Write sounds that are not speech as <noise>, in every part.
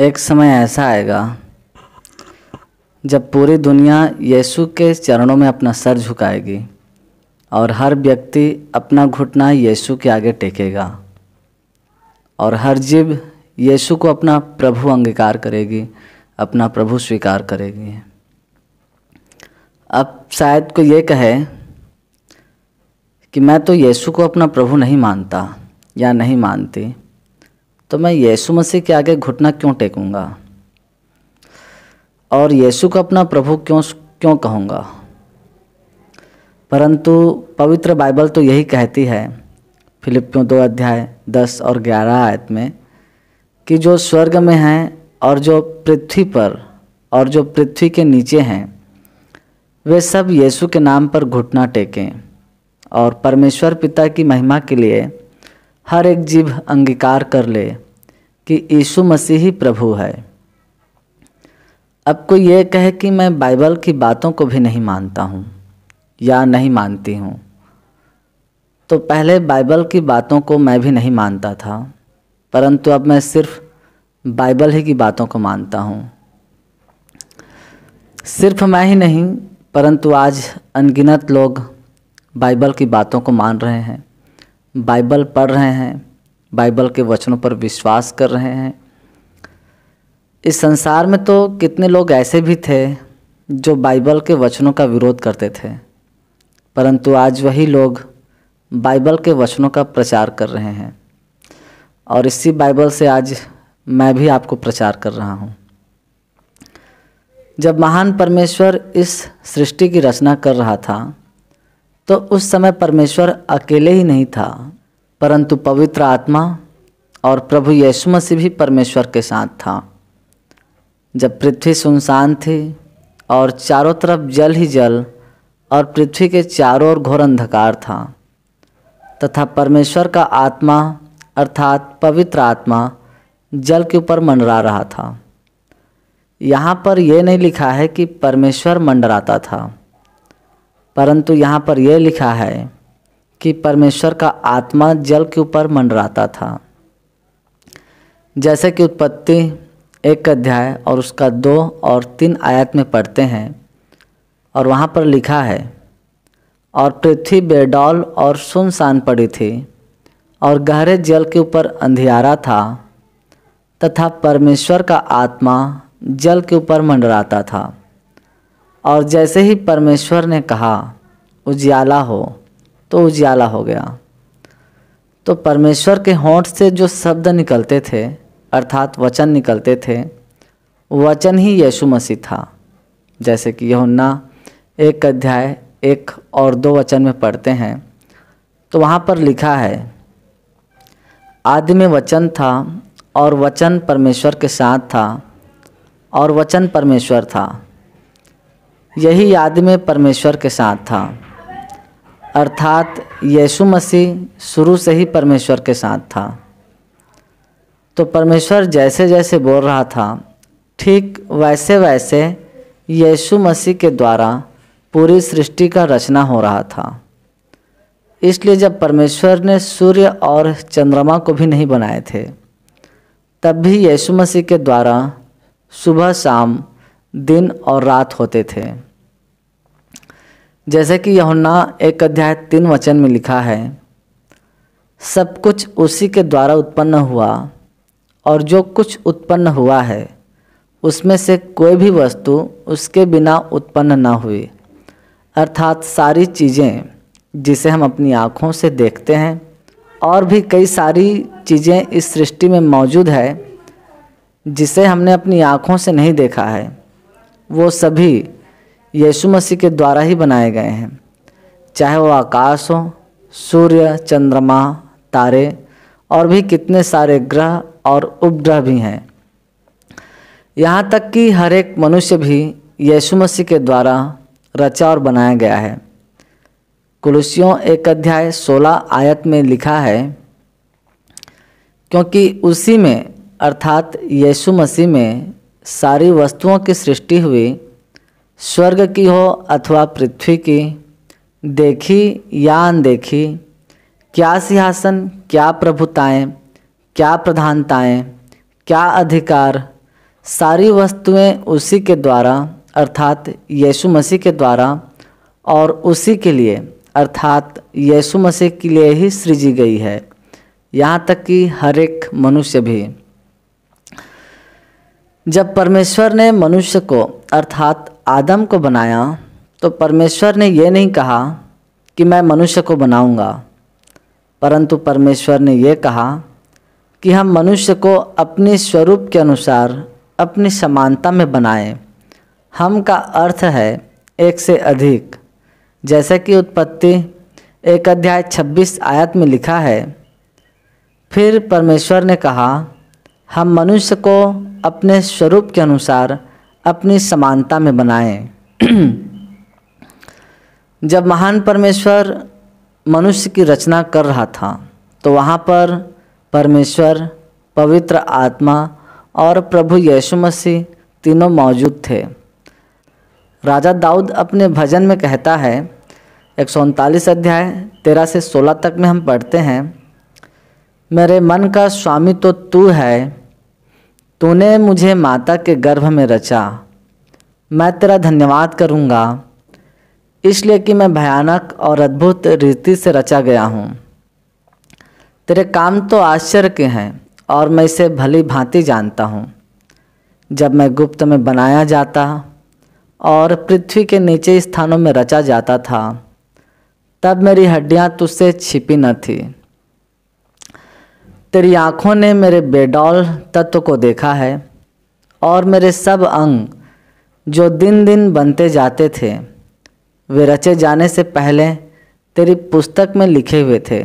एक समय ऐसा आएगा जब पूरी दुनिया यीशु के चरणों में अपना सर झुकाएगी और हर व्यक्ति अपना घुटना यीशु के आगे टेकेगा और हर जीव यीशु को अपना प्रभु अंगीकार करेगी अपना प्रभु स्वीकार करेगी अब शायद को ये कहे कि मैं तो यीशु को अपना प्रभु नहीं मानता या नहीं मानती तो मैं यीशु मसीह के आगे घुटना क्यों टेकूंगा और यीशु को अपना प्रभु क्यों क्यों कहूँगा परंतु पवित्र बाइबल तो यही कहती है फिलिपियों दो अध्याय दस और ग्यारह आयत में कि जो स्वर्ग में हैं और जो पृथ्वी पर और जो पृथ्वी के नीचे हैं वे सब यीशु के नाम पर घुटना टेकें और परमेश्वर पिता की महिमा के लिए हर एक जीव अंगीकार कर ले कि यीशु मसीह ही प्रभु है अब कोई ये कहे कि मैं बाइबल की बातों को भी नहीं मानता हूँ या नहीं मानती हूँ तो पहले बाइबल की बातों को मैं भी नहीं मानता था परंतु अब मैं सिर्फ बाइबल ही की बातों को मानता हूँ सिर्फ मैं ही नहीं परंतु आज अनगिनत लोग बाइबल की बातों को मान रहे हैं बाइबल पढ़ रहे हैं बाइबल के वचनों पर विश्वास कर रहे हैं इस संसार में तो कितने लोग ऐसे भी थे जो बाइबल के वचनों का विरोध करते थे परंतु आज वही लोग बाइबल के वचनों का प्रचार कर रहे हैं और इसी बाइबल से आज मैं भी आपको प्रचार कर रहा हूँ जब महान परमेश्वर इस सृष्टि की रचना कर रहा था तो उस समय परमेश्वर अकेले ही नहीं था परंतु पवित्र आत्मा और प्रभु यीशु मसीह भी परमेश्वर के साथ था जब पृथ्वी सुनसान थी और चारों तरफ जल ही जल और पृथ्वी के चारों ओर घोर अंधकार था तथा परमेश्वर का आत्मा अर्थात पवित्र आत्मा जल के ऊपर मंडरा रहा था यहाँ पर यह नहीं लिखा है कि परमेश्वर मंडराता था परंतु यहाँ पर यह लिखा है कि परमेश्वर का आत्मा जल के ऊपर मंडराता था जैसे कि उत्पत्ति एक अध्याय और उसका दो और तीन आयत में पढ़ते हैं और वहाँ पर लिखा है और पृथ्वी बेडौल और सुनसान पड़ी थी और गहरे जल के ऊपर अंधियारा था तथा परमेश्वर का आत्मा जल के ऊपर मंडराता था और जैसे ही परमेश्वर ने कहा उजियाला हो तो उजियाला हो गया तो परमेश्वर के होंठ से जो शब्द निकलते थे अर्थात वचन निकलते थे वचन ही यीशु मसीह था जैसे कि यहुन्ना एक अध्याय एक और दो वचन में पढ़ते हैं तो वहाँ पर लिखा है आदि में वचन था और वचन परमेश्वर के साथ था और वचन परमेश्वर था यही याद में परमेश्वर के साथ था अर्थात यीशु मसीह शुरू से ही परमेश्वर के साथ था तो परमेश्वर जैसे जैसे बोल रहा था ठीक वैसे वैसे यीशु मसीह के द्वारा पूरी सृष्टि का रचना हो रहा था इसलिए जब परमेश्वर ने सूर्य और चंद्रमा को भी नहीं बनाए थे तब भी यीशु मसीह के द्वारा सुबह शाम दिन और रात होते थे जैसे कि यहुन्ना एक अध्याय तीन वचन में लिखा है सब कुछ उसी के द्वारा उत्पन्न हुआ और जो कुछ उत्पन्न हुआ है उसमें से कोई भी वस्तु उसके बिना उत्पन्न न हुई अर्थात सारी चीज़ें जिसे हम अपनी आँखों से देखते हैं और भी कई सारी चीज़ें इस सृष्टि में मौजूद है जिसे हमने अपनी आँखों से नहीं देखा है वो सभी यीशु मसीह के द्वारा ही बनाए गए हैं चाहे वो आकाश हो सूर्य चंद्रमा तारे और भी कितने सारे ग्रह और उपग्रह भी हैं यहाँ तक कि हर एक मनुष्य भी यीशु मसीह के द्वारा रचा और बनाया गया है कुलुसियों एक अध्याय सोलह आयत में लिखा है क्योंकि उसी में अर्थात यीशु मसीह में सारी वस्तुओं की सृष्टि हुई स्वर्ग की हो अथवा पृथ्वी की देखी या अनदेखी क्या सिंहासन क्या प्रभुताएं क्या प्रधानताएं क्या अधिकार सारी वस्तुएं उसी के द्वारा अर्थात यीशु मसीह के द्वारा और उसी के लिए अर्थात यीशु मसीह के लिए ही सृजी गई है यहाँ तक कि हर एक मनुष्य भी जब परमेश्वर ने मनुष्य को अर्थात आदम को बनाया तो परमेश्वर ने यह नहीं कहा कि मैं मनुष्य को बनाऊंगा परंतु परमेश्वर ने यह कहा कि हम मनुष्य को अपने स्वरूप के अनुसार अपनी समानता में बनाएं हम का अर्थ है एक से अधिक जैसे कि उत्पत्ति एक अध्याय 26 आयत में लिखा है फिर परमेश्वर ने कहा हम मनुष्य को अपने स्वरूप के अनुसार अपनी समानता में बनाएं <clears throat> जब महान परमेश्वर मनुष्य की रचना कर रहा था तो वहाँ पर परमेश्वर पवित्र आत्मा और प्रभु यीशु मसीह तीनों मौजूद थे राजा दाऊद अपने भजन में कहता है एक अध्याय तेरह से सोलह तक में हम पढ़ते हैं मेरे मन का स्वामी तो तू है तूने मुझे माता के गर्भ में रचा मैं तेरा धन्यवाद करूँगा इसलिए कि मैं भयानक और अद्भुत रीति से रचा गया हूँ तेरे काम तो आश्चर्य के हैं और मैं इसे भली भांति जानता हूँ जब मैं गुप्त में बनाया जाता और पृथ्वी के नीचे स्थानों में रचा जाता था तब मेरी हड्डियाँ तुझसे छिपी न थीं तेरी आँखों ने मेरे बेडौल तत्व को देखा है और मेरे सब अंग जो दिन दिन बनते जाते थे वे रचे जाने से पहले तेरी पुस्तक में लिखे हुए थे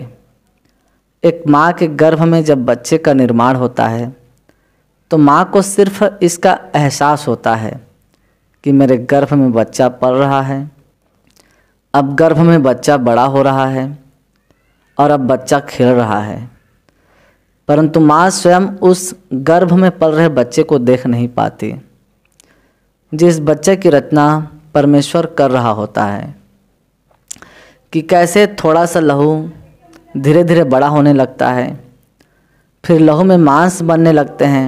एक माँ के गर्भ में जब बच्चे का निर्माण होता है तो माँ को सिर्फ इसका एहसास होता है कि मेरे गर्भ में बच्चा पल रहा है अब गर्भ में बच्चा बड़ा हो रहा है और अब बच्चा खेल रहा है परंतु माँ स्वयं उस गर्भ में पल रहे बच्चे को देख नहीं पाती जिस बच्चे की रचना परमेश्वर कर रहा होता है कि कैसे थोड़ा सा लहू धीरे धीरे बड़ा होने लगता है फिर लहू में मांस बनने लगते हैं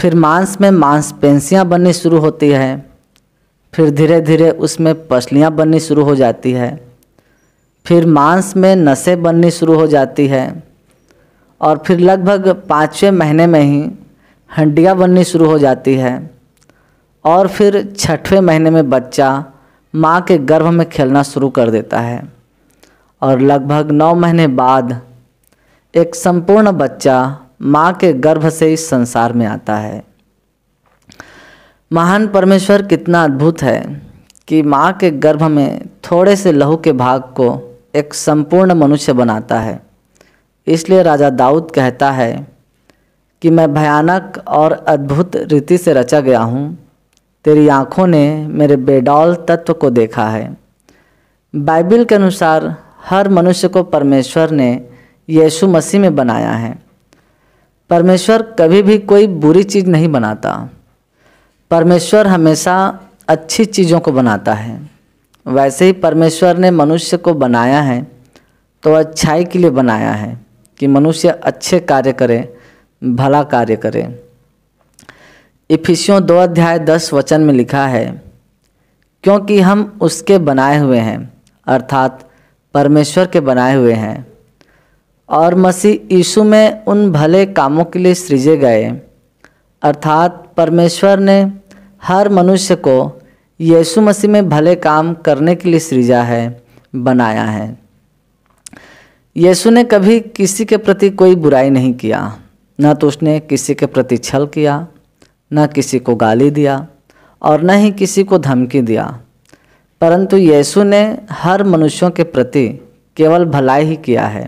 फिर मांस में मांसपेंसियाँ बननी शुरू होती है फिर धीरे धीरे उसमें पसलियाँ बननी शुरू हो जाती है फिर मांस में नसें बननी शुरू हो जाती है और फिर लगभग पाँचवें महीने में ही हंडिया बननी शुरू हो जाती है और फिर छठवें महीने में बच्चा माँ के गर्भ में खेलना शुरू कर देता है और लगभग नौ महीने बाद एक संपूर्ण बच्चा माँ के गर्भ से इस संसार में आता है महान परमेश्वर कितना अद्भुत है कि माँ के गर्भ में थोड़े से लहू के भाग को एक संपूर्ण मनुष्य बनाता है इसलिए राजा दाऊद कहता है कि मैं भयानक और अद्भुत रीति से रचा गया हूँ तेरी आँखों ने मेरे बेडौल तत्व को देखा है बाइबिल के अनुसार हर मनुष्य को परमेश्वर ने यीशु मसीह में बनाया है परमेश्वर कभी भी कोई बुरी चीज़ नहीं बनाता परमेश्वर हमेशा अच्छी चीज़ों को बनाता है वैसे ही परमेश्वर ने मनुष्य को बनाया है तो अच्छाई के लिए बनाया है कि मनुष्य अच्छे कार्य करे भला कार्य करे इफिसियों दो अध्याय दस वचन में लिखा है क्योंकि हम उसके बनाए हुए हैं अर्थात परमेश्वर के बनाए हुए हैं और मसीह यीशु में उन भले कामों के लिए सृजे गए अर्थात परमेश्वर ने हर मनुष्य को यीशु मसीह में भले काम करने के लिए सृजा है बनाया है यीशु ने कभी किसी के प्रति कोई बुराई नहीं किया न तो उसने किसी के प्रति छल किया न किसी को गाली दिया और न ही किसी को धमकी दिया परंतु यीशु ने हर मनुष्यों के प्रति केवल भलाई ही किया है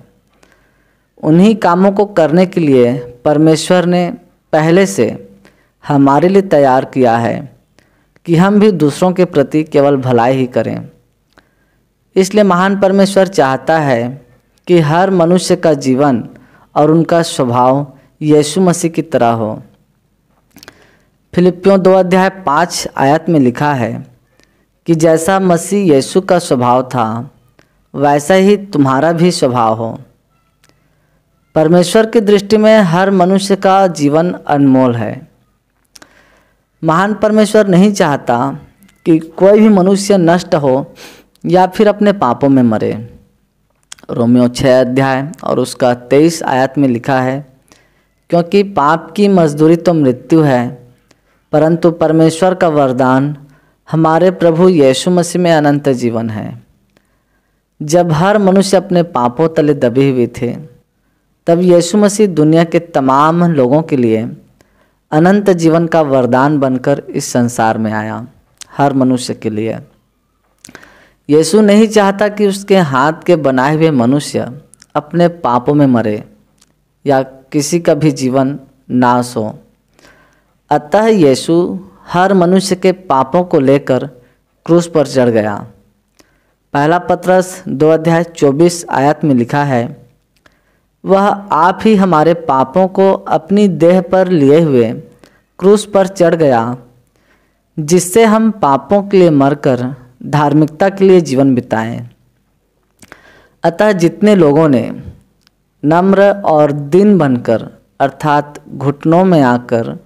उन्हीं कामों को करने के लिए परमेश्वर ने पहले से हमारे लिए तैयार किया है कि हम भी दूसरों के प्रति केवल भलाई ही करें इसलिए महान परमेश्वर चाहता है कि हर मनुष्य का जीवन और उनका स्वभाव यीशु मसीह की तरह हो फिलिपियों दो अध्याय पाँच आयत में लिखा है कि जैसा मसीह यीशु का स्वभाव था वैसा ही तुम्हारा भी स्वभाव हो परमेश्वर की दृष्टि में हर मनुष्य का जीवन अनमोल है महान परमेश्वर नहीं चाहता कि कोई भी मनुष्य नष्ट हो या फिर अपने पापों में मरे रोमियो छः अध्याय और उसका तेईस आयत में लिखा है क्योंकि पाप की मजदूरी तो मृत्यु है परंतु परमेश्वर का वरदान हमारे प्रभु यीशु मसीह में अनंत जीवन है जब हर मनुष्य अपने पापों तले दबे हुए थे तब यीशु मसीह दुनिया के तमाम लोगों के लिए अनंत जीवन का वरदान बनकर इस संसार में आया हर मनुष्य के लिए यीशु नहीं चाहता कि उसके हाथ के बनाए हुए मनुष्य अपने पापों में मरे या किसी का भी जीवन नाश हो अतः यीशु हर मनुष्य के पापों को लेकर क्रूस पर चढ़ गया पहला पत्रस दो अध्याय चौबीस आयत में लिखा है वह आप ही हमारे पापों को अपनी देह पर लिए हुए क्रूस पर चढ़ गया जिससे हम पापों के लिए मरकर धार्मिकता के लिए जीवन बिताएं अतः जितने लोगों ने नम्र और दिन बनकर अर्थात घुटनों में आकर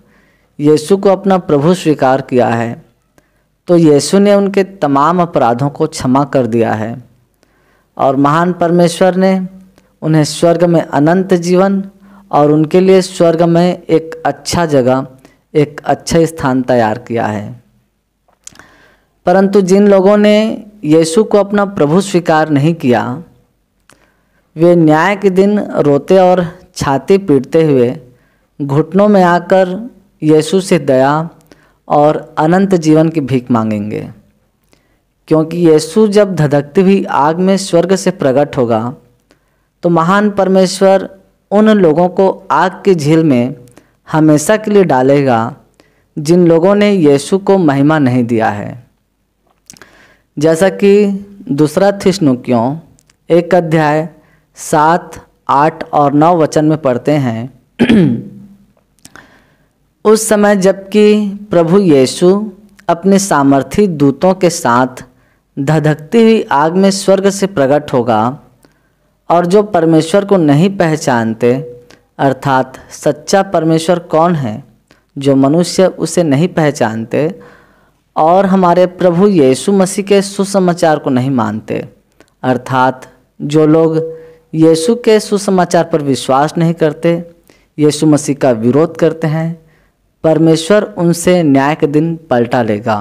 यीशु को अपना प्रभु स्वीकार किया है तो यीशु ने उनके तमाम अपराधों को क्षमा कर दिया है और महान परमेश्वर ने उन्हें स्वर्ग में अनंत जीवन और उनके लिए स्वर्ग में एक अच्छा जगह एक अच्छा स्थान तैयार किया है परंतु जिन लोगों ने यीशु को अपना प्रभु स्वीकार नहीं किया वे न्याय के दिन रोते और छाती पीटते हुए घुटनों में आकर यीशु से दया और अनंत जीवन की भीख मांगेंगे क्योंकि यीशु जब धधकती हुई आग में स्वर्ग से प्रकट होगा तो महान परमेश्वर उन लोगों को आग की झील में हमेशा के लिए डालेगा जिन लोगों ने यीशु को महिमा नहीं दिया है जैसा कि दूसरा थिस्नुक्यों एक अध्याय सात आठ और नौ वचन में पढ़ते हैं <clears throat> उस समय जबकि प्रभु यीशु अपने सामर्थी दूतों के साथ धधकती हुई आग में स्वर्ग से प्रकट होगा और जो परमेश्वर को नहीं पहचानते अर्थात सच्चा परमेश्वर कौन है जो मनुष्य उसे नहीं पहचानते और हमारे प्रभु यीशु मसीह के सुसमाचार को नहीं मानते अर्थात जो लोग यीशु के सुसमाचार पर विश्वास नहीं करते यीशु मसीह का विरोध करते हैं परमेश्वर उनसे न्याय के दिन पलटा लेगा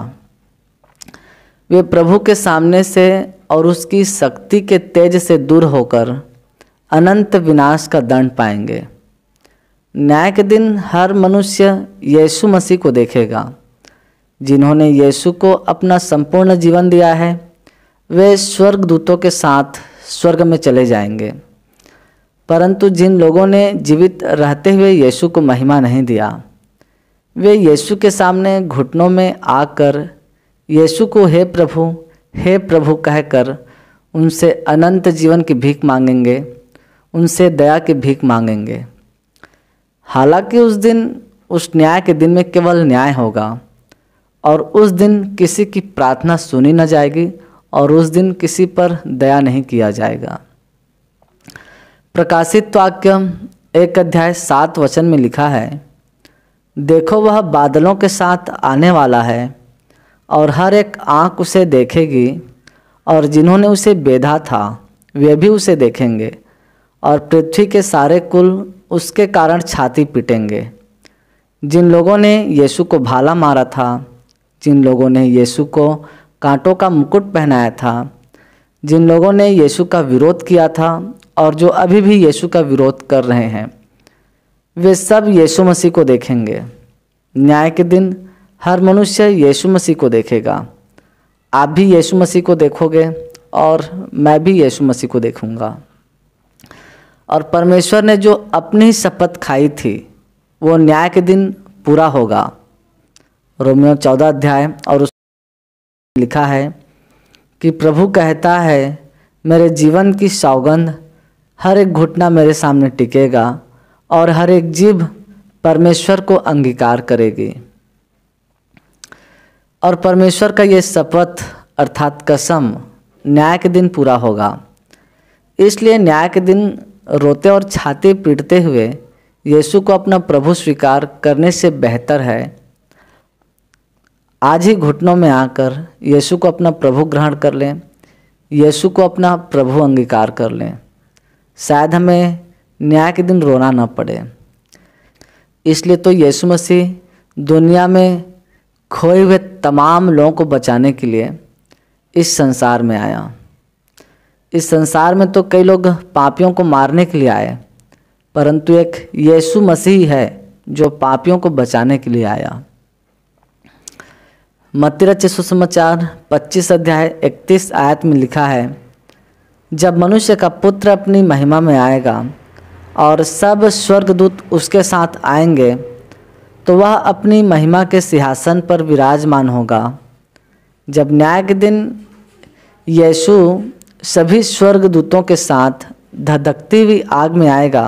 वे प्रभु के सामने से और उसकी शक्ति के तेज से दूर होकर अनंत विनाश का दंड पाएंगे न्याय के दिन हर मनुष्य यीशु मसीह को देखेगा जिन्होंने यीशु को अपना संपूर्ण जीवन दिया है वे स्वर्गदूतों के साथ स्वर्ग में चले जाएंगे परंतु जिन लोगों ने जीवित रहते हुए यीशु को महिमा नहीं दिया वे यीशु के सामने घुटनों में आकर यीशु को हे प्रभु हे प्रभु कहकर उनसे अनंत जीवन की भीख मांगेंगे उनसे दया की भीख मांगेंगे हालांकि उस दिन उस न्याय के दिन में केवल न्याय होगा और उस दिन किसी की प्रार्थना सुनी न जाएगी और उस दिन किसी पर दया नहीं किया जाएगा प्रकाशित वाक्य एक अध्याय सात वचन में लिखा है देखो वह बादलों के साथ आने वाला है और हर एक आँख उसे देखेगी और जिन्होंने उसे बेधा था वे भी उसे देखेंगे और पृथ्वी के सारे कुल उसके कारण छाती पीटेंगे जिन लोगों ने यीशु को भाला मारा था जिन लोगों ने यीशु को कांटों का मुकुट पहनाया था जिन लोगों ने यीशु का विरोध किया था और जो अभी भी यीशु का विरोध कर रहे हैं वे सब यीशु मसीह को देखेंगे न्याय के दिन हर मनुष्य यीशु मसीह को देखेगा आप भी यीशु मसीह को देखोगे और मैं भी यीशु मसीह को देखूंगा और परमेश्वर ने जो अपनी शपथ खाई थी वो न्याय के दिन पूरा होगा रोमियो चौदह अध्याय और उस लिखा है कि प्रभु कहता है मेरे जीवन की सौगंध हर एक घुटना मेरे सामने टिकेगा और हर एक जीव परमेश्वर को अंगीकार करेगी और परमेश्वर का ये शपथ अर्थात कसम न्याय के दिन पूरा होगा इसलिए न्याय के दिन रोते और छाती पीटते हुए यीशु को अपना प्रभु स्वीकार करने से बेहतर है आज ही घुटनों में आकर यीशु को अपना प्रभु ग्रहण कर लें यीशु को अपना प्रभु अंगीकार कर लें शायद हमें न्याय के दिन रोना ना पड़े इसलिए तो यीशु मसीह दुनिया में खोए हुए तमाम लोगों को बचाने के लिए इस संसार में आया इस संसार में तो कई लोग पापियों को मारने के लिए आए परंतु एक यीशु मसीह है जो पापियों को बचाने के लिए आया मती सुसमाचार पच्चीस अध्याय इकतीस आयत में लिखा है जब मनुष्य का पुत्र अपनी महिमा में आएगा और सब स्वर्गदूत उसके साथ आएंगे तो वह अपनी महिमा के सिंहासन पर विराजमान होगा जब न्याय के दिन यीशु सभी स्वर्गदूतों के साथ धधकती हुई आग में आएगा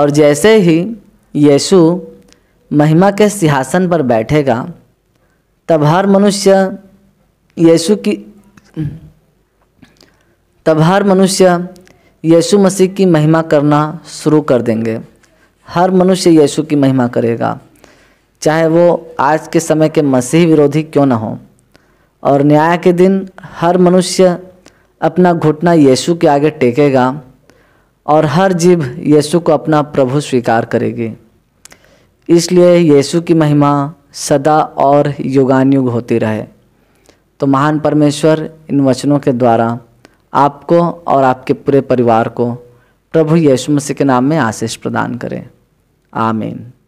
और जैसे ही यीशु महिमा के सिंहासन पर बैठेगा तब हर मनुष्य यीशु की तब हर मनुष्य यीशु मसीह की महिमा करना शुरू कर देंगे हर मनुष्य यीशु की महिमा करेगा चाहे वो आज के समय के मसीह विरोधी क्यों ना हो और न्याय के दिन हर मनुष्य अपना घुटना यीशु के आगे टेकेगा और हर जीव यीशु को अपना प्रभु स्वीकार करेगी इसलिए यीशु की महिमा सदा और युगानयुग होती रहे तो महान परमेश्वर इन वचनों के द्वारा आपको और आपके पूरे परिवार को प्रभु यीशु मसीह के नाम में आशीष प्रदान करें आमीन